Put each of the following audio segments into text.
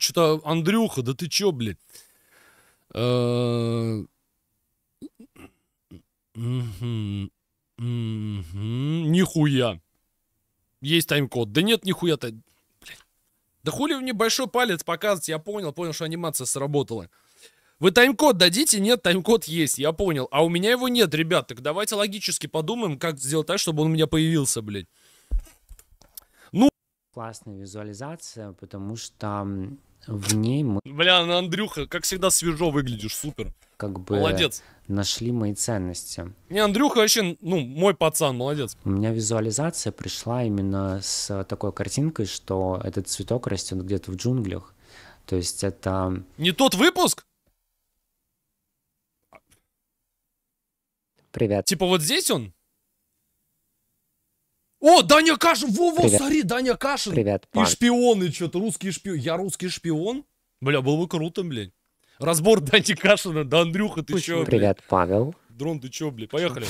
что-то, Андрюха, да ты чё, блядь? Э, нихуя. Есть тайм-код. Да нет, нихуя то Да хули мне большой палец показывать, я понял, понял, что анимация сработала. Вы тайм-код дадите? Нет, тайм-код есть, я понял. А у меня его нет, ребят. Так давайте логически подумаем, как сделать так, чтобы он у меня появился, блядь. Ну. Классная визуализация, потому что в ней мы... Бля, ну, Андрюха, как всегда свежо выглядишь, супер. Как бы... Молодец. Нашли мои ценности. Не, Андрюха вообще, ну, мой пацан, молодец. У меня визуализация пришла именно с такой картинкой, что этот цветок растет где-то в джунглях. То есть это... Не тот выпуск? Привет. Типа вот здесь он? О, Даня Кашин! Во-во, Привет. смотри, Даня Кашин! Привет, пан. И шпионы что-то, русский шпион. Я русский шпион? Бля, было бы круто, блядь. Разбор Дани Кашина, да Андрюха, ты чё? Привет, блядь? Павел. Дрон, ты чё, блядь? Поехали.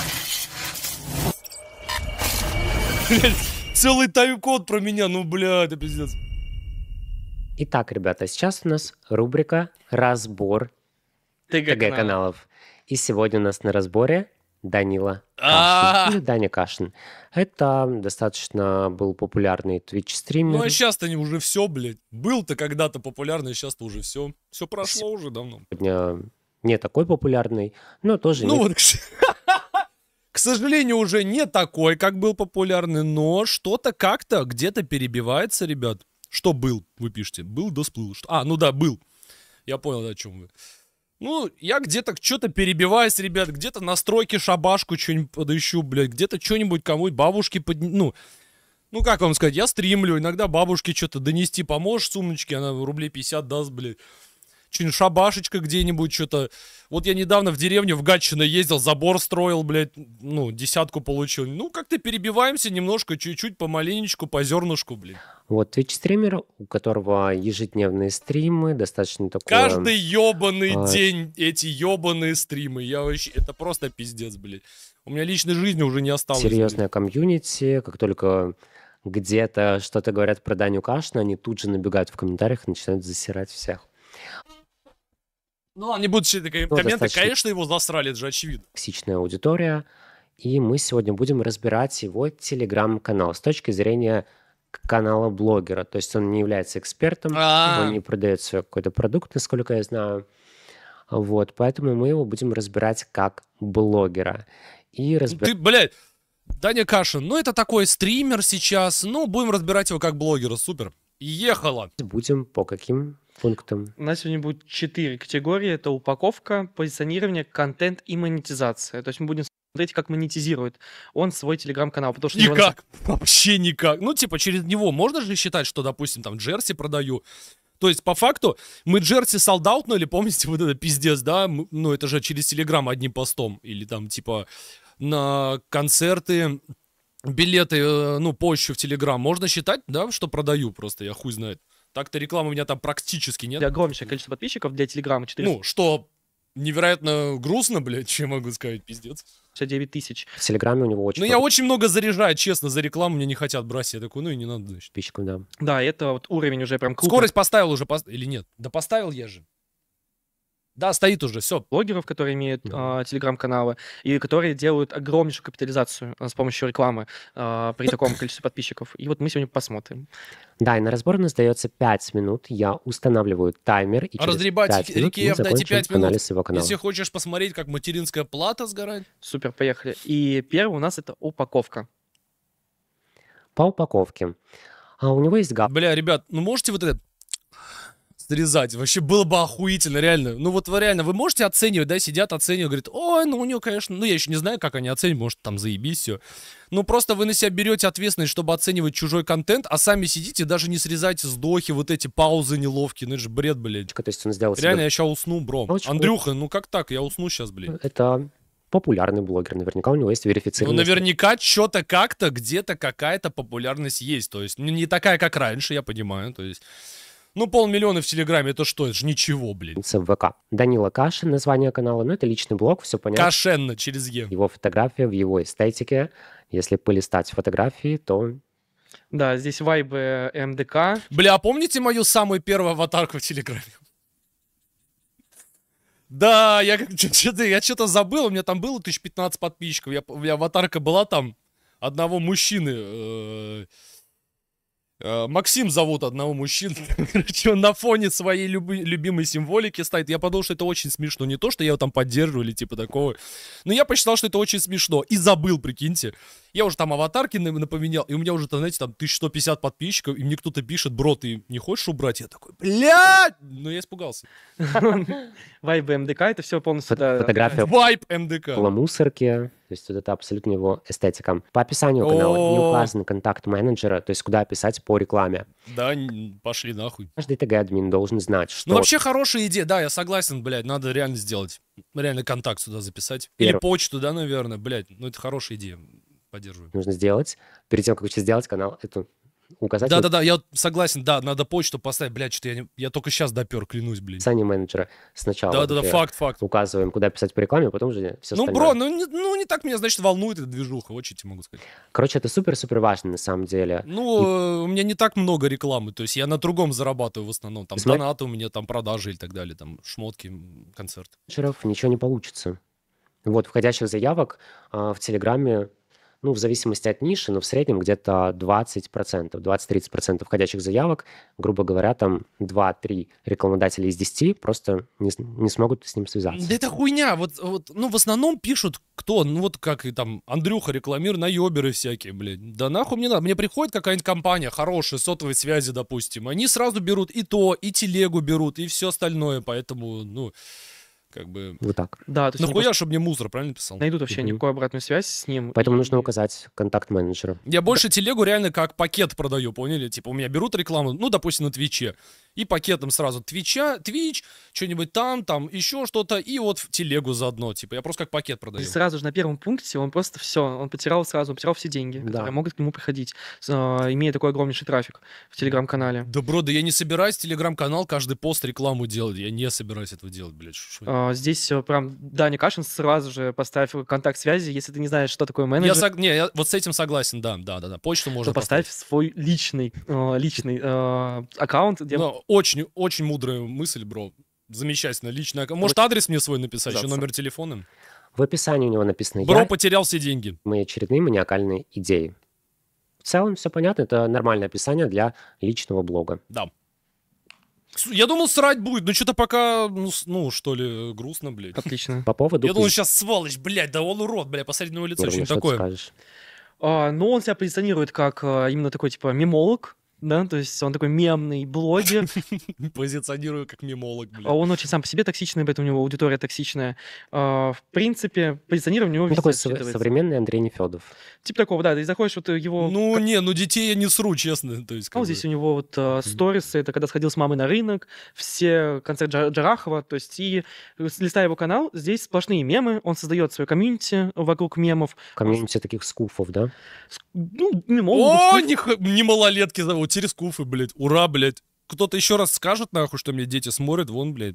Блядь, целый тайм-код про меня, ну, бля, это пиздец. Итак, ребята, сейчас у нас рубрика разбор тг ТГ-каналов. И сегодня у нас на разборе Данила а. Кашин. Или Даня Кашин. Это достаточно был популярный Twitch стример. Ну а сейчас-то не уже все, блядь. Был-то когда-то популярный, сейчас-то уже все. Все прошло уже давно. не такой популярный, но тоже... Ну вот, к сожалению, уже не такой, как был популярный, но что-то как-то где-то перебивается, ребят. Что был, вы пишете. Был, да сплыл. А, ну да, был. Я понял, о чем вы. Ну, я где-то что-то перебиваюсь, ребят, где-то настройки шабашку что-нибудь подыщу, блядь, где-то что-нибудь кому-нибудь бабушке под... Ну, ну, как вам сказать, я стримлю, иногда бабушке что-то донести поможешь, сумочки, она рублей 50 даст, блядь что-нибудь шабашечка где-нибудь, что-то. Вот я недавно в деревню в Гатчино ездил, забор строил, блядь, ну, десятку получил. Ну, как-то перебиваемся немножко, чуть-чуть, помаленечку, по зернышку, блядь. Вот Twitch стример, у которого ежедневные стримы, достаточно такой... Каждый ебаный а... день эти ебаные стримы. Я вообще... Это просто пиздец, блядь. У меня личной жизни уже не осталось. Серьезная блядь. комьюнити, как только где-то что-то говорят про Даню Кашну, они тут же набегают в комментариях и начинают засирать всех. Ну, ладно, не буду читать ну, комменты, достаточно... конечно, его засрали, это же очевидно. Токсичная аудитория, и мы сегодня будем разбирать его телеграм-канал с точки зрения канала блогера. То есть он не является экспертом, А-а-а. он не продает свой какой-то продукт, насколько я знаю. Вот, поэтому мы его будем разбирать как блогера. И разбирать... Ты, блядь, Даня Кашин, ну это такой стример сейчас, ну будем разбирать его как блогера, супер. Ехала. Будем по каким пунктам? У нас сегодня будет четыре категории. Это упаковка, позиционирование, контент и монетизация. То есть мы будем смотреть, как монетизирует он свой телеграм-канал. Потому что никак, его... вообще никак. Ну, типа, через него можно же считать, что, допустим, там джерси продаю, то есть, по факту, мы Джерси солдаутнули, помните, вот это пиздец, да? Мы, ну, это же через Телеграм одним постом. Или там, типа, на концерты, билеты, э, ну, позже в Телеграм. Можно считать, да, что продаю просто, я хуй знает. Так-то рекламы у меня там практически нет. Огромнейшее количество подписчиков для Телеграма 4. Ну, что невероятно грустно, блядь, чем могу сказать, пиздец. 59 тысяч. В Телеграме у него очень... Ну, много... я очень много заряжаю, честно, за рекламу мне не хотят брать. Я такой, ну и не надо, значит. Подписчиков, да. Да, это вот уровень уже прям круто. Скорость поставил уже, по, или нет? Да поставил я же. Да, стоит уже, все. Блогеров, которые имеют э, телеграм-каналы и которые делают огромнейшую капитализацию а, с помощью рекламы э, при таком количестве подписчиков. И вот мы сегодня посмотрим. Да, и на разбор у нас дается 5 минут. Я устанавливаю таймер. И через Разребать 5 минут Рикеев, дайте 5 минут, анализ его канала. если хочешь посмотреть, как материнская плата сгорает. Супер, поехали. И первый у нас это упаковка. По упаковке. А у него есть гап. Бля, ребят, ну можете вот это срезать. Вообще было бы охуительно, реально. Ну вот вы реально, вы можете оценивать, да, сидят, оценивают, говорят, ой, ну у нее, конечно, ну я еще не знаю, как они оценят, может там заебись все. Ну просто вы на себя берете ответственность, чтобы оценивать чужой контент, а сами сидите, даже не срезайте сдохи вот эти паузы неловкие, ну это же бред, блядь. То есть он сделал Реально, себе... я сейчас усну, бро. Ночку. Андрюха, ну как так, я усну сейчас, блядь. Это популярный блогер, наверняка у него есть верифицированность. Ну, наверняка что-то как-то, где-то какая-то популярность есть, то есть ну, не такая, как раньше, я понимаю, то есть... Ну, полмиллиона в Телеграме, это что? Это же ничего, блин. ВК. Данила Кашин, название канала, ну, это личный блог, все понятно. Кашенно, через Е. Его фотография в его эстетике. Если полистать фотографии, то да, здесь вайбы э, МДК. Бля, а помните мою самую первую аватарку в Телеграме? Да, я что-то я что-то забыл, у меня там было 1015 подписчиков, я, у меня аватарка была там одного мужчины. Э, Э, Максим зовут одного мужчину, короче, он на фоне своей люби- любимой символики стоит. Я подумал, что это очень смешно. Не то, что я его там поддерживаю или типа такого. Но я посчитал, что это очень смешно. И забыл, прикиньте я уже там аватарки напоменял, и у меня уже, там, знаете, там 1150 подписчиков, и мне кто-то пишет, бро, ты не хочешь убрать? Я такой, блядь! Ну, я испугался. Вайб МДК, это все полностью... Фотография. Вайб МДК. Мусорки. То есть вот это абсолютно его эстетика. По описанию канала не указан контакт менеджера, то есть куда писать по рекламе. Да, пошли нахуй. Каждый ТГ-админ должен знать, ну, что... Ну вообще хорошая идея, да, я согласен, блядь, надо реально сделать. Реально контакт сюда записать. Первый. Или почту, да, наверное, блядь. Ну это хорошая идея поддерживаю. Нужно сделать. Перед тем, как вообще сделать канал, эту указать. Да, да, да, я согласен, да, надо почту поставить, блядь, что я, не... я только сейчас допер, клянусь, блин. Сани менеджера сначала. Да, да, да, факт, факт. Указываем, куда писать по рекламе, а потом уже все Ну, остальное. бро, ну не, ну не так меня, значит, волнует эта движуха, очень тебе могу сказать. Короче, это супер-супер важно, на самом деле. Ну, И... у меня не так много рекламы, то есть я на другом зарабатываю в основном, там Смотри... донаты у меня, там продажи и так далее, там шмотки, концерт. Менеджеров ничего не получится. Вот, входящих заявок э, в Телеграме ну, в зависимости от ниши, но в среднем где-то 20%, 20-30% входящих заявок, грубо говоря, там 2-3 рекламодателя из 10 просто не, не смогут с ним связаться. Да это хуйня, вот, вот, ну, в основном пишут кто, ну, вот как и там Андрюха рекламир, наеберы всякие, блядь, да нахуй мне надо, мне приходит какая-нибудь компания хорошая, сотовой связи, допустим, они сразу берут и то, и телегу берут, и все остальное, поэтому, ну как бы... Вот так. Да, то есть... Нахуя, просто... чтобы мне мусор, правильно писал? Найдут вообще угу. никакую обратную связь с ним. Поэтому и... нужно указать контакт менеджера. Я больше да. телегу реально как пакет продаю, поняли? Типа у меня берут рекламу, ну, допустим, на Твиче. И пакетом сразу Твича, Твич, что-нибудь там, там, еще что-то. И вот в телегу заодно, типа, я просто как пакет продаю. И сразу же на первом пункте он просто все, он потерял сразу, он потерял все деньги, да. которые могут к нему приходить, а, имея такой огромнейший трафик в Телеграм-канале. Да, бро, да я не собираюсь Телеграм-канал каждый пост рекламу делать. Я не собираюсь этого делать, блядь. Что а, здесь э, прям Даня Кашин сразу же поставь контакт связи, если ты не знаешь, что такое менеджер. Я сог... не, я вот с этим согласен, да, да, да, да. Почту можно. То поставь поставить. свой личный, э, личный э, аккаунт. Где... Но ну, очень, очень мудрая мысль, бро. Замечательно, личный аккаунт. Может, адрес мне свой написать, еще номер телефона? В описании у него написано «Я». Бро потерял все деньги. Мои очередные маниакальные идеи. В целом все понятно, это нормальное описание для личного блога. Да. Я думал, срать будет, но что-то пока, ну, ну, что ли, грустно, блядь. Отлично. По поводу... Я думал, сейчас сволочь, блядь, да он урод, блядь, посмотри на его лицо, что-нибудь такое. А, ну, он себя позиционирует как а, именно такой, типа, мимолог, да, то есть он такой мемный блогер. Позиционирую как мемолог, блин. А он очень сам по себе токсичный, поэтому у него аудитория токсичная. А, в принципе, позиционирование у него ну, такой современный Андрей Нефедов. Типа такого, да. Ты заходишь, вот э, его... Ну, не, ну детей я не сру, честно. То есть, а вот здесь у него вот а, сторис, это когда сходил с мамой на рынок, все концерт Джарахова, то есть и листая его канал, здесь сплошные мемы, он создает свое комьюнити вокруг мемов. Комьюнити таких скуфов, да? Ну, мемов. О, не малолетки зовут вот через куфы, блядь, ура, блядь. Кто-то еще раз скажет, нахуй, что мне дети смотрят, вон, блядь.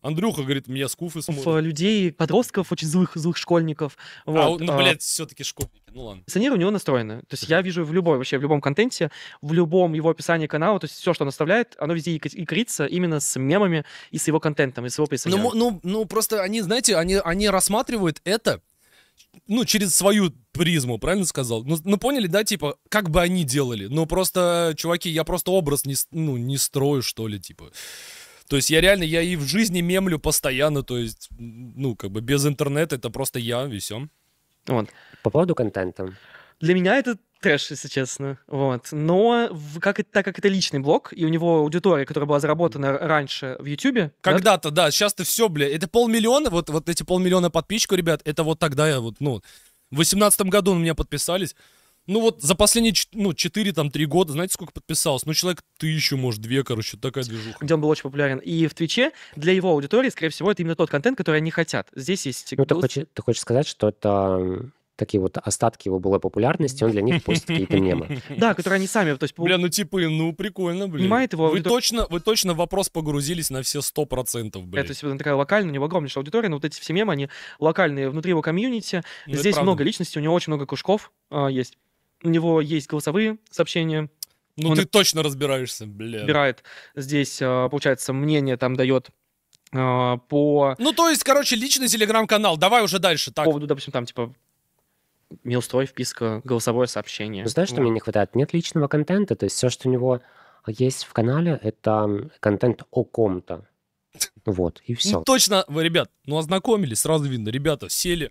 Андрюха говорит, меня скуфы смотрят. Людей, подростков, очень злых, злых школьников. А вот. Ну, а, ну, блядь, а... все-таки школьники, ну ладно. Сценирование у него настроено. То есть я вижу в любой, вообще в любом контенте, в любом его описании канала, то есть все, что он оставляет, оно везде икрится именно с мемами и с его контентом, и с его присоединением. Ну, ну, ну просто они, знаете, они, они рассматривают это ну, через свою призму, правильно сказал? Ну, ну, поняли, да, типа, как бы они делали? Ну, просто, чуваки, я просто образ не, ну, не строю, что ли, типа. То есть я реально, я и в жизни мемлю постоянно, то есть, ну, как бы без интернета это просто я, и все. Вот. По поводу контента. Для меня это трэш, если честно. Вот. Но в, как, так как это личный блог, и у него аудитория, которая была заработана раньше в Ютубе. Когда-то, да, да сейчас-то все, бля, это полмиллиона, вот, вот эти полмиллиона подписчиков, ребят, это вот тогда я вот, ну, в восемнадцатом году на меня подписались. Ну вот за последние, ну, 4, там, 3 года, знаете, сколько подписалось? Ну, человек тысячу, может, две, короче, такая движуха. Где он был очень популярен. И в Твиче для его аудитории, скорее всего, это именно тот контент, который они хотят. Здесь есть... Ну, ты хочешь, ты хочешь сказать, что это такие вот остатки его былой популярности, он для них постит какие-то мемы. Да, которые они сами, то есть... Бля, ну типа, ну прикольно, блин. Понимает его... Вы точно, вы точно вопрос погрузились на все сто процентов, блин. Это, типа, такая локальная, у него огромнейшая аудитория, но вот эти все мемы, они локальные внутри его комьюнити. Ну, Здесь много личностей, у него очень много кружков а, есть. У него есть голосовые сообщения, ну он ты точно разбираешься, бля. Разбирает. Здесь, а, получается, мнение там дает а, по... Ну, то есть, короче, личный телеграм-канал. Давай уже дальше. Так. По поводу, допустим, там, типа, милстрой вписка, голосовое сообщение. Знаешь, что да. мне не хватает? Нет личного контента, то есть все, что у него есть в канале, это контент о ком-то. Вот, и все. Ну, точно, вы, ребят, ну ознакомились, сразу видно, ребята сели,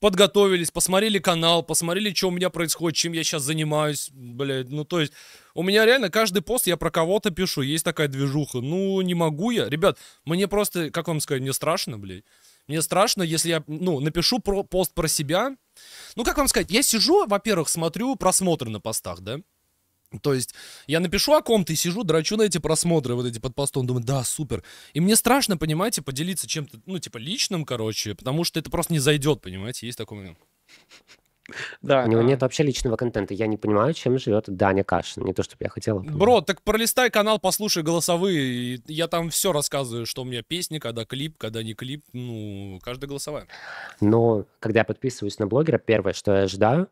подготовились, посмотрели канал, посмотрели, что у меня происходит, чем я сейчас занимаюсь, блядь, ну то есть у меня реально каждый пост я про кого-то пишу, есть такая движуха, ну не могу я, ребят, мне просто, как вам сказать, мне страшно, блядь, мне страшно, если я, ну, напишу про пост про себя. Ну, как вам сказать, я сижу, во-первых, смотрю просмотры на постах, да? То есть я напишу о ком-то и сижу, драчу на эти просмотры, вот эти под постом, думаю, да, супер. И мне страшно, понимаете, поделиться чем-то, ну, типа, личным, короче, потому что это просто не зайдет, понимаете, есть такой момент. Да. У него нет вообще личного контента. Я не понимаю, чем живет Даня Кашин. Не то, чтобы я хотел. Бро, так пролистай канал, послушай голосовые. Я там все рассказываю, что у меня песни, когда клип, когда не клип. Ну, каждая голосовая. Но когда я подписываюсь на блогера, первое, что я ожидаю,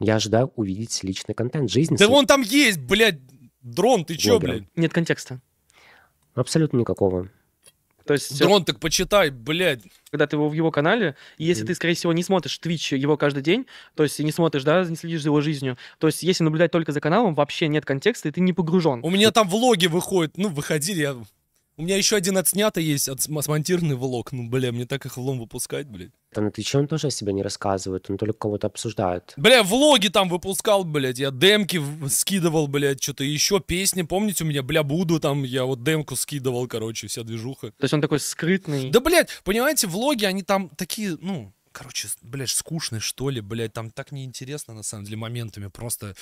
я ожидаю увидеть личный контент, жизнь. Да с... он там есть, блядь! Дрон, ты чё, блядь? Нет контекста. Абсолютно никакого. То есть... Э, Дрон, так почитай, блядь. Когда ты его в его канале, и если ты, скорее всего, не смотришь Twitch его каждый день, то есть не смотришь, да, не следишь за его жизнью, то есть если наблюдать только за каналом, вообще нет контекста, и ты не погружен. У меня там влоги выходят, ну, выходили, я... У меня еще один отснято есть, отсмонтированный влог. Ну, бля, мне так их влом выпускать, блядь. Да на Твиче он тоже о себе не рассказывает, он только кого-то обсуждает. Бля, влоги там выпускал, блядь, я демки скидывал, блядь, что-то еще, песни, помните, у меня, бля, буду там, я вот демку скидывал, короче, вся движуха. То есть он такой скрытный. Да, блядь, понимаете, влоги, они там такие, ну, короче, блядь, скучные, что ли, блядь, там так неинтересно, на самом деле, моментами, просто...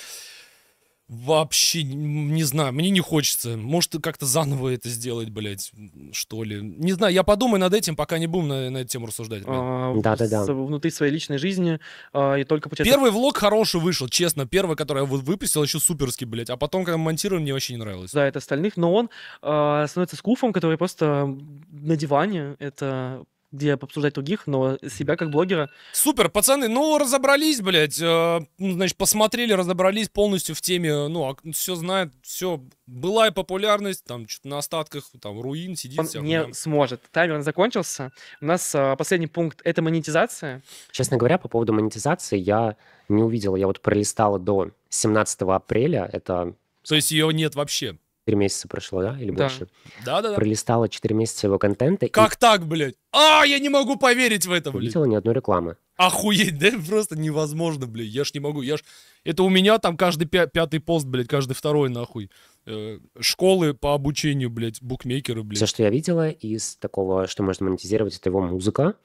Вообще, не знаю, мне не хочется. Может, как-то заново это сделать, блядь, что ли. Не знаю, я подумаю над этим, пока не будем на, на эту тему рассуждать. А, Да-да-да. Внутри своей личной жизни а, и только... Получается... Первый влог хороший вышел, честно. Первый, который я вот выпустил, еще суперский, блядь. А потом, когда монтируем, мне вообще не нравилось. Да, это остальных, но он а, становится скуфом, который просто на диване это где обсуждать других, но себя как блогера. Супер, пацаны, ну разобрались, блядь, э, ну, значит, посмотрели, разобрались полностью в теме, ну, а все знает, все, была и популярность, там, что-то на остатках, там, руин сидит. Он не сможет, таймер закончился. У нас а, последний пункт — это монетизация. Честно говоря, по поводу монетизации я не увидел, я вот пролистал до 17 апреля, это... То есть ее нет вообще? 4 месяца прошло, да, или больше? Да, да, да. Пролистала 4 месяца его контента. Как и... так, блядь? А, я не могу поверить в это, блядь. Увидела ни одной рекламы. Охуеть, да? Просто невозможно, блядь. Я ж не могу, я ж... Это у меня там каждый пя- пятый пост, блядь, каждый второй, нахуй. Э, школы по обучению, блядь, букмекеры, блядь. Все, что я видела из такого, что можно монетизировать, это его музыка.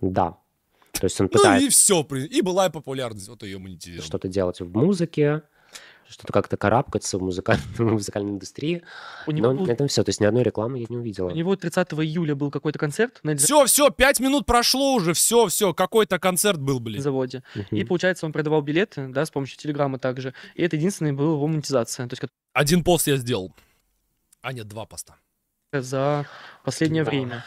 да. То есть он пытается... Ну и все, и была популярность, вот ее монетизировал. Что-то делать в музыке, что-то как-то карабкаться в музыкальной, в музыкальной индустрии. У него Но на этом все. То есть ни одной рекламы я не увидела. У него 30 июля был какой-то концерт. На... Ну, все, все, пять минут прошло уже, все, все, какой-то концерт был, блин. Заводе. Угу. И получается, он продавал билеты, да, с помощью телеграммы также. И это единственная была его монетизация. То есть... Один пост я сделал. А нет, два поста. За последнее да. время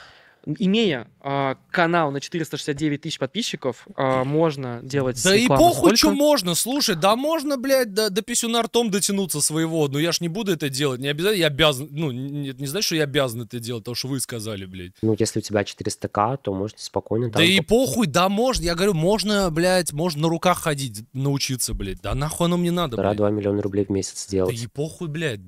имея э, канал на 469 тысяч подписчиков, э, можно делать Да и похуй, что можно, слушай, да можно, блядь, до, до писюна ртом дотянуться своего, но я ж не буду это делать, не обязательно, я обязан, ну, не, не значит, что я обязан это делать, потому что вы сказали, блядь. Ну, если у тебя 400к, то можете спокойно... Да и похуй, да можно, я говорю, можно, блядь, можно на руках ходить, научиться, блядь, да нахуй оно мне надо, блядь. 2 миллиона рублей в месяц делать. Да и похуй, блядь.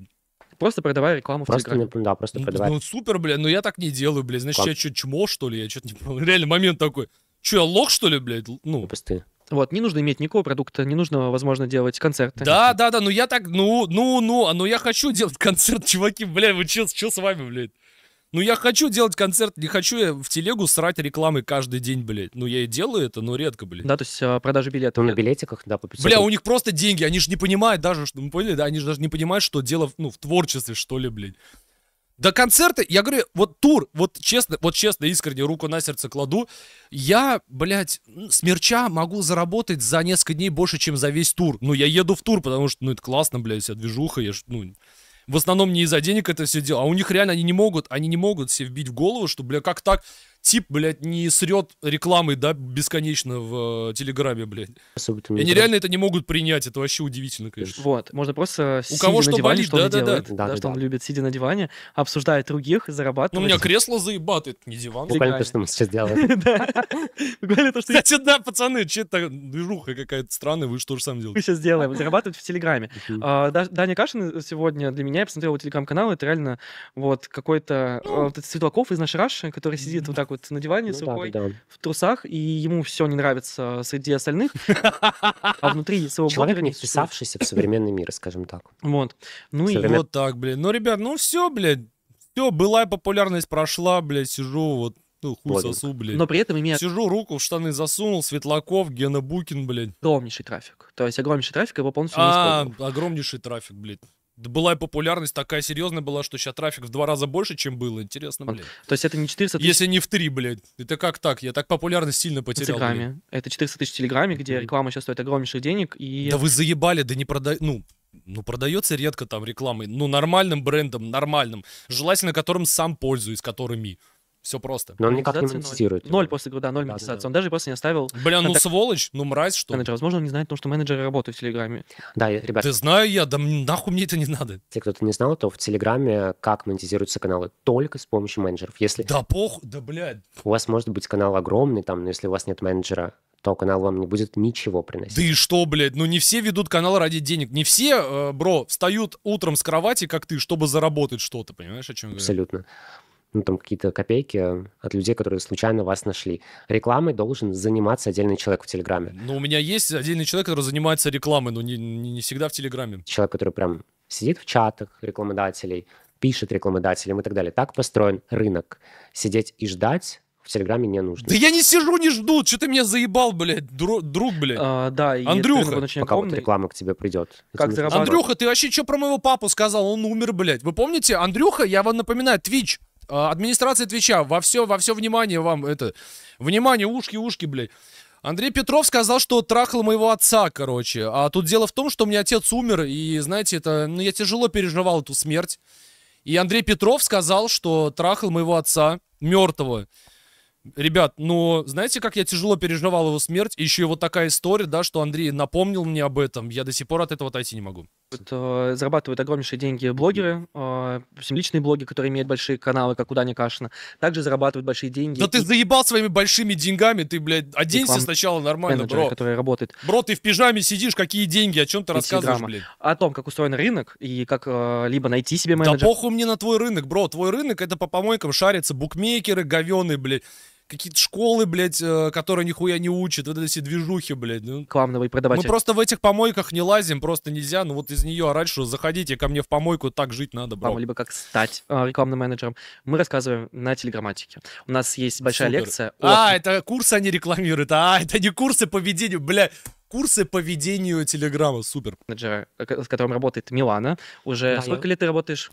Просто продавай рекламу просто в Телеграме. Да, просто ну, продавай. Ну, ну супер, бля, но я так не делаю, блядь. Значит, как? я что, чмо, что ли? Я что-то не помню. Реально момент такой. Че, я лох, что ли, блядь? Ну. ну Пусты. Вот, не нужно иметь никакого продукта, не нужно, возможно, делать концерты. Да, да, да, но я так, ну, ну, ну, а, но я хочу делать концерт, чуваки, бля, вы че, че с вами, блядь? Ну, я хочу делать концерт, не хочу я в телегу срать рекламы каждый день, блядь. Ну, я и делаю это, но редко, блядь. Да, то есть а, продажи билетов. Ну, на билетиках, да, по 500. Бля, у них просто деньги, они же не понимают даже, что, ну, поняли, да, они же даже не понимают, что дело, ну, в творчестве, что ли, блядь. Да концерты, я говорю, вот тур, вот честно, вот честно, искренне руку на сердце кладу, я, блядь, смерча могу заработать за несколько дней больше, чем за весь тур. Ну, я еду в тур, потому что, ну, это классно, блядь, вся движуха, я ж, ну, в основном не из-за денег это все дело, а у них реально они не могут, они не могут себе вбить в голову, что, бля, как так, тип, блядь, не срет рекламы, да, бесконечно в э, Телеграме, блядь. И они реально это не могут принять, это вообще удивительно, конечно. Вот, можно просто У кого что на диване, болит, что да, он да, делает, да, да, да, что он любит, сидя на диване, обсуждает других, зарабатывать. Ну, у меня кресло заебатывает, не диван. Буквально то, что мы сейчас делаем. Буквально то, что... Кстати, да, пацаны, че-то движуха какая-то странная, вы что же сам делаете? Мы сейчас делаем, зарабатывать в Телеграме. А, Даня Кашин сегодня для меня, я посмотрел его Телеграм-канал, это реально вот какой-то ну. а, Светлаков из нашей Раши, который сидит вот так вот на диване ну, с да, да, в трусах, и ему все не нравится среди остальных, а внутри своего Человек, не вписавшийся в современный мир, скажем так. Вот. Ну и... Вот так, блин. Ну, ребят, ну все, блядь. Все, былая популярность прошла, блядь, сижу вот ну, хуй Блогинг. сосу, блядь. Но при этом имея... Сижу, руку в штаны засунул, Светлаков, Гена Букин, блядь. Огромнейший трафик. То есть огромнейший трафик, его полностью а, не использовал. огромнейший трафик, блядь была и популярность такая серьезная была, что сейчас трафик в два раза больше, чем было. Интересно, блядь. То есть это не 400 тысяч... Если не в три, блядь. Это как так? Я так популярность сильно потерял. В Телеграме. Блядь. Это 400 тысяч в Телеграме, где реклама сейчас стоит огромнейших денег. И... Да вы заебали, да не продай... Ну, ну, продается редко там рекламой. Ну, нормальным брендом, нормальным. Желательно, которым сам пользуюсь, которыми. Все просто. Но он никак не монетизирует. Ноль, ноль после года, ноль да, монетизации. Да, да. Он даже просто не оставил... Бля, ну так... сволочь, ну мразь, что менеджер. Возможно, он не знает, потому что менеджеры работают в Телеграме. Да, ребят... Ты знаю я, да нахуй мне это не надо. Те, кто-то не знал, то в Телеграме как монетизируются каналы? Только с помощью менеджеров. Если... Да пох... Да, блядь. У вас может быть канал огромный там, но если у вас нет менеджера, то канал вам не будет ничего приносить. Да и что, блядь? Ну не все ведут канал ради денег. Не все, э, бро, встают утром с кровати, как ты, чтобы заработать что-то, понимаешь, о чем я говорю? Абсолютно ну, там, какие-то копейки э, от людей, которые случайно вас нашли. Рекламой должен заниматься отдельный человек в Телеграме. Ну, у меня есть отдельный человек, который занимается рекламой, но не, не, не всегда в Телеграме. Человек, который прям сидит в чатах рекламодателей, пишет рекламодателям и так далее. Так построен рынок. Сидеть и ждать в Телеграме не нужно. Да я не сижу, не жду. Что ты меня заебал, блядь, дру, друг, блядь. А, да, Андрюха. Очень Пока огромный... вот реклама к тебе придет. Как Андрюха, ты вообще что про моего папу сказал? Он умер, блядь. Вы помните? Андрюха, я вам напоминаю, Твич. А, администрация Твича, во все, во все внимание вам, это, внимание, ушки, ушки, блядь. Андрей Петров сказал, что трахал моего отца, короче. А тут дело в том, что у меня отец умер, и, знаете, это, ну, я тяжело переживал эту смерть. И Андрей Петров сказал, что трахал моего отца, мертвого. Ребят, ну, знаете, как я тяжело переживал его смерть? Еще и вот такая история, да, что Андрей напомнил мне об этом. Я до сих пор от этого отойти не могу. Э, зарабатывают огромнейшие деньги блогеры, э, личные блоги, которые имеют большие каналы, как у Дани Кашина, также зарабатывают большие деньги. Да и... ты заебал своими большими деньгами, ты, блядь, оденься сначала нормально, бро. который работает. Бро, ты в пижаме сидишь, какие деньги, о чем ты и рассказываешь, блядь? О том, как устроен рынок и как э, либо найти себе менеджера. Да похуй мне на твой рынок, бро, твой рынок это по помойкам шарится, букмекеры, говеные, блядь какие-то школы, блядь, э, которые нихуя не учат, вот эти движухи, блядь. Ну, Кламновый продаватель. Мы просто в этих помойках не лазим, просто нельзя, ну вот из нее, а раньше заходите ко мне в помойку, так жить надо, бро. либо как стать э, рекламным менеджером, мы рассказываем на телеграмматике. У нас есть большая Супер. лекция. А, это курсы они рекламируют, а, это не курсы по ведению, бля, курсы по ведению телеграмма, супер. Менеджер, э, с которым работает Милана, уже да, сколько я... лет ты работаешь?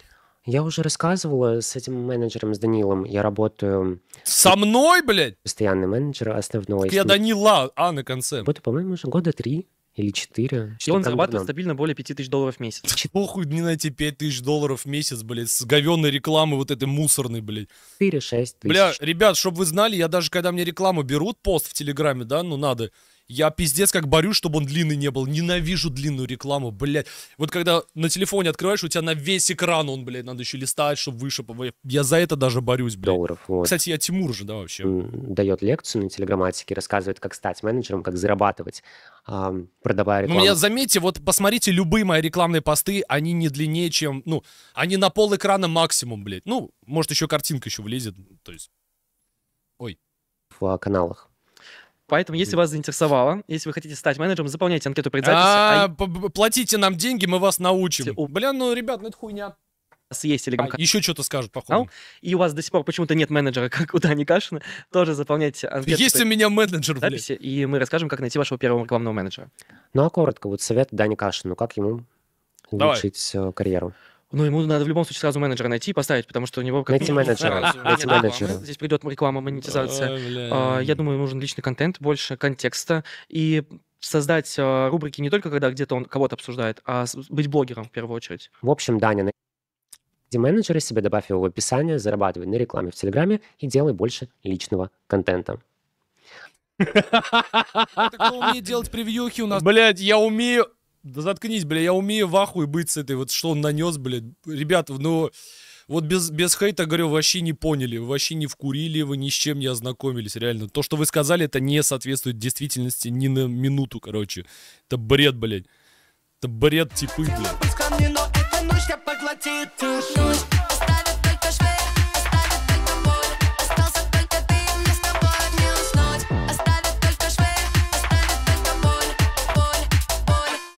Я уже рассказывала с этим менеджером, с Данилом. Я работаю... Со мной, блядь? Постоянный менеджер основной. Я Данила, а на конце. Работаю, по-моему, уже года три или четыре. И он зарабатывает стабильно более пяти тысяч долларов в месяц. Похуй мне пять тысяч долларов в месяц, блядь, с говенной рекламы вот этой мусорной, блядь. Четыре шесть тысяч. Бля, ребят, чтобы вы знали, я даже когда мне рекламу берут, пост в Телеграме, да, ну надо, я пиздец как борюсь, чтобы он длинный не был. Ненавижу длинную рекламу, блядь. Вот когда на телефоне открываешь, у тебя на весь экран он, блядь, надо еще листать, чтобы выше. Я за это даже борюсь, блядь. Долларов, вот. Кстати, я Тимур же, да, вообще. Дает лекцию на телеграмматике, рассказывает, как стать менеджером, как зарабатывать, продавая ну, рекламу. Ну, меня заметьте, вот посмотрите, любые мои рекламные посты, они не длиннее, чем, ну, они на пол экрана максимум, блядь. Ну, может, еще картинка еще влезет, то есть. Ой. В а, каналах. Поэтому, если вас заинтересовало, если вы хотите стать менеджером, заполняйте анкету а, при записи, а Платите нам деньги, мы вас научим. Бля, ну, ребят, ну это хуйня. Съесть или есть а, Еще что-то скажут, походу. Ну, и у вас до сих пор почему-то нет менеджера, как у Дани Кашина, тоже заполняйте анкету. Есть у меня менеджер, записи, и мы расскажем, как найти вашего первого рекламного менеджера. Ну, а коротко, вот совет Дани Кашину, как ему улучшить э, карьеру. Ну, ему надо в любом случае сразу менеджера найти и поставить, потому что у него... найти менеджера. Найти менеджера. Здесь придет реклама, монетизация. А, я думаю, нужен личный контент, больше контекста. И создать а, рубрики не только, когда где-то он кого-то обсуждает, а быть блогером в первую очередь. В общем, Даня, найди менеджера себе, добавь его в описание, зарабатывай на рекламе в Телеграме и делай больше личного контента. Так умеет делать превьюхи у нас. Блять, я умею да заткнись, бля, я умею в ахуе быть с этой, вот что он нанес, блядь. Ребята, ну, вот без, без хейта, говорю, вообще не поняли, вообще не вкурили, вы ни с чем не ознакомились, реально. То, что вы сказали, это не соответствует действительности ни на минуту, короче. Это бред, блядь. Это бред типы, блядь.